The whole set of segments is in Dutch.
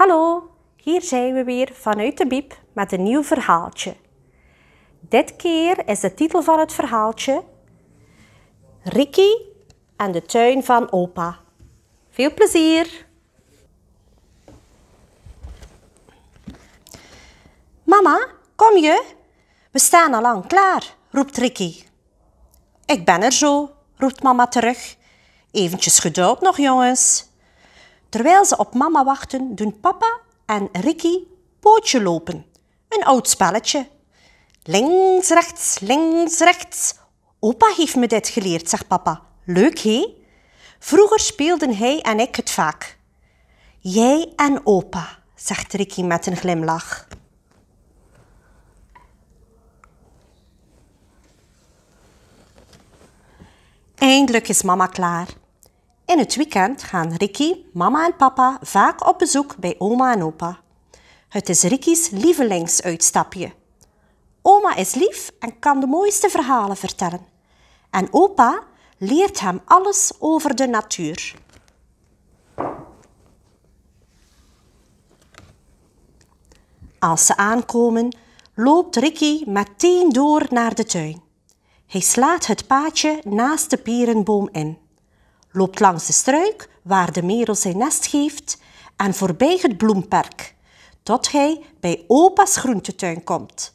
Hallo, hier zijn we weer vanuit de Biep met een nieuw verhaaltje. Dit keer is de titel van het verhaaltje Ricky en de tuin van opa. Veel plezier! Mama, kom je? We staan al lang klaar, roept Ricky. Ik ben er zo, roept mama terug. Eventjes geduld nog, jongens. Terwijl ze op mama wachten, doen papa en Ricky pootje lopen. Een oud spelletje. Links, rechts, links, rechts. Opa heeft me dit geleerd, zegt papa. Leuk, hè? Vroeger speelden hij en ik het vaak. Jij en opa, zegt Ricky met een glimlach. Eindelijk is mama klaar. In het weekend gaan Ricky, mama en papa vaak op bezoek bij oma en opa. Het is Ricky's lievelingsuitstapje. Oma is lief en kan de mooiste verhalen vertellen. En opa leert hem alles over de natuur. Als ze aankomen, loopt Ricky meteen door naar de tuin. Hij slaat het paadje naast de perenboom in loopt langs de struik waar de merel zijn nest geeft en voorbij het bloemperk, tot hij bij opa's groentetuin komt.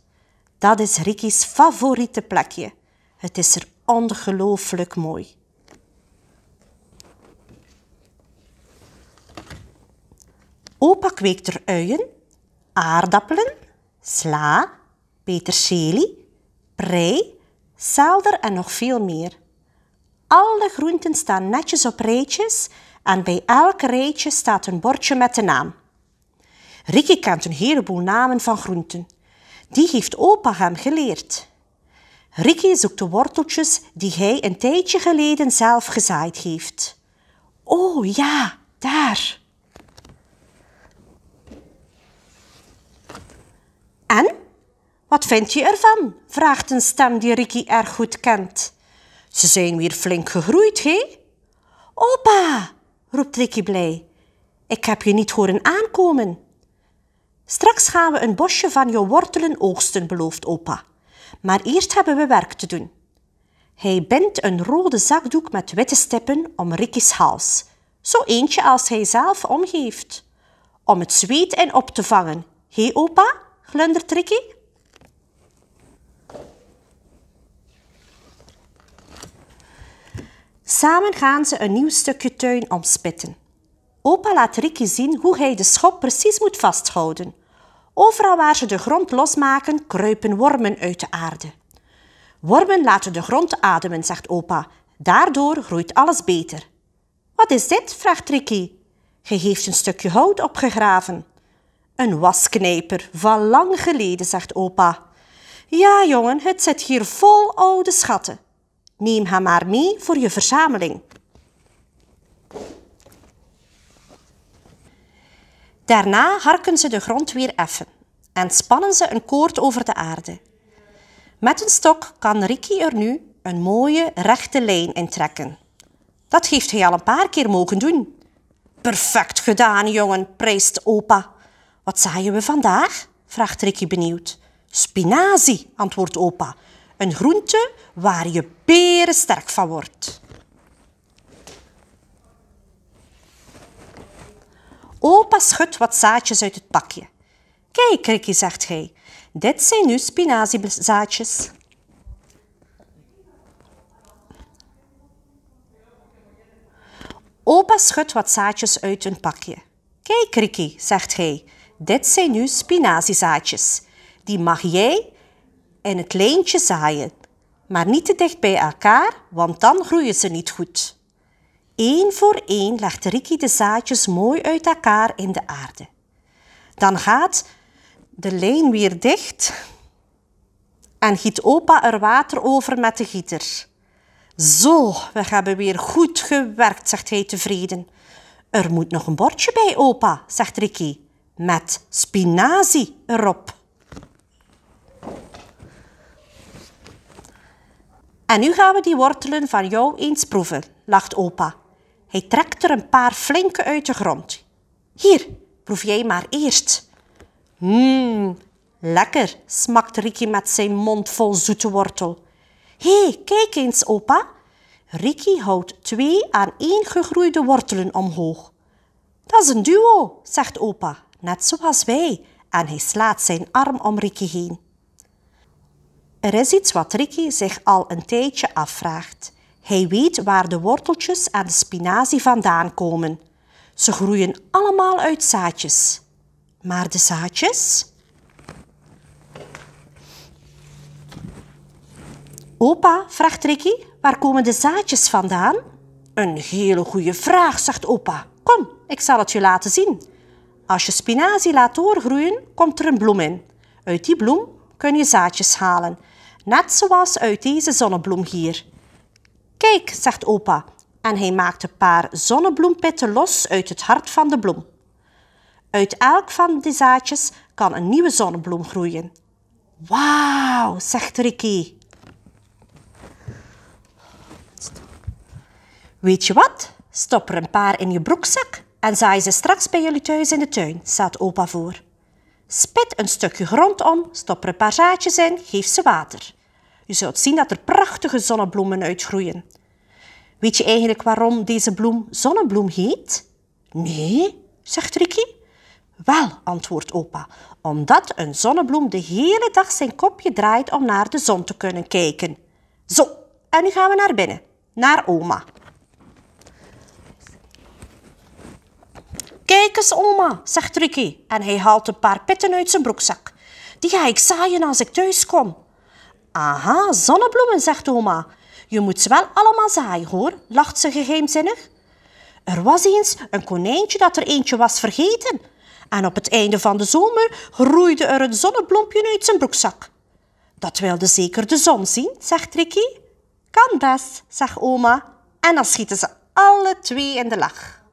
Dat is Ricky's favoriete plekje. Het is er ongelooflijk mooi. Opa kweekt er uien, aardappelen, sla, peterselie, prei, zelder en nog veel meer. Alle groenten staan netjes op rijtjes en bij elk rijtje staat een bordje met de naam. Rikki kent een heleboel namen van groenten. Die heeft opa hem geleerd. Rikki zoekt de worteltjes die hij een tijdje geleden zelf gezaaid heeft. Oh ja, daar. En? Wat vind je ervan? vraagt een stem die Rikki erg goed kent. Ze zijn weer flink gegroeid, hè? Opa, roept Rikkie blij. Ik heb je niet horen aankomen. Straks gaan we een bosje van je wortelen oogsten, belooft opa. Maar eerst hebben we werk te doen. Hij bindt een rode zakdoek met witte stippen om Rikkies hals. Zo eentje als hij zelf omgeeft. Om het zweet in op te vangen. Hé, opa? glundert Rikkie. Samen gaan ze een nieuw stukje tuin omspitten. Opa laat Ricky zien hoe hij de schop precies moet vasthouden. Overal waar ze de grond losmaken, kruipen wormen uit de aarde. Wormen laten de grond ademen, zegt opa. Daardoor groeit alles beter. Wat is dit? vraagt Rikki. Hij heeft een stukje hout opgegraven. Een wasknijper, van lang geleden, zegt opa. Ja, jongen, het zit hier vol oude schatten. Neem hem maar mee voor je verzameling. Daarna harken ze de grond weer effen en spannen ze een koord over de aarde. Met een stok kan Ricky er nu een mooie rechte lijn in trekken. Dat heeft hij al een paar keer mogen doen. Perfect gedaan, jongen, prijst opa. Wat zaaien we vandaag? vraagt Ricky benieuwd. Spinazie, antwoordt opa. Een groente waar je peren sterk van wordt. Opa schudt wat zaadjes uit het pakje. Kijk, Rikkie, zegt hij. Dit zijn nu spinaziezaadjes. Opa schudt wat zaadjes uit een pakje. Kijk, Rikkie, zegt hij. Dit zijn nu spinaziezaadjes. Die mag jij en het lijntje zaaien, maar niet te dicht bij elkaar, want dan groeien ze niet goed. Eén voor één legt Ricky de zaadjes mooi uit elkaar in de aarde. Dan gaat de lijn weer dicht en giet opa er water over met de gieter. Zo, we hebben weer goed gewerkt, zegt hij tevreden. Er moet nog een bordje bij, opa, zegt Ricky, met spinazie erop. En nu gaan we die wortelen van jou eens proeven, lacht opa. Hij trekt er een paar flinke uit de grond. Hier, proef jij maar eerst. Mmm, lekker, smakt Ricky met zijn mond vol zoete wortel. Hé, hey, kijk eens, opa. Ricky houdt twee aan één gegroeide wortelen omhoog. Dat is een duo, zegt opa, net zoals wij. En hij slaat zijn arm om Ricky heen. Er is iets wat Ricky zich al een tijdje afvraagt. Hij weet waar de worteltjes aan de spinazie vandaan komen. Ze groeien allemaal uit zaadjes. Maar de zaadjes? Opa, vraagt Ricky, waar komen de zaadjes vandaan? Een hele goede vraag, zegt opa. Kom, ik zal het je laten zien. Als je spinazie laat doorgroeien, komt er een bloem in. Uit die bloem kun je zaadjes halen net zoals uit deze zonnebloem hier. Kijk, zegt opa, en hij maakt een paar zonnebloempitten los uit het hart van de bloem. Uit elk van die zaadjes kan een nieuwe zonnebloem groeien. Wauw, zegt Ricky. Weet je wat? Stop er een paar in je broekzak en zaai ze straks bij jullie thuis in de tuin, staat opa voor. Spit een stukje grond om, stop er een paar zaadjes in, geef ze water. Je zult zien dat er prachtige zonnebloemen uitgroeien. Weet je eigenlijk waarom deze bloem zonnebloem heet? Nee, zegt Ricky. Wel, antwoordt opa, omdat een zonnebloem de hele dag zijn kopje draait om naar de zon te kunnen kijken. Zo, en nu gaan we naar binnen, naar oma. Kijk eens, oma, zegt Ricky en hij haalt een paar pitten uit zijn broekzak. Die ga ik zaaien als ik thuis kom. Aha, zonnebloemen, zegt oma. Je moet ze wel allemaal zaaien, hoor, lacht ze geheimzinnig. Er was eens een konijntje dat er eentje was vergeten. En op het einde van de zomer groeide er een zonnebloempje uit zijn broekzak. Dat wilde dus zeker de zon zien, zegt Ricky. Kan best, zegt oma. En dan schieten ze alle twee in de lach.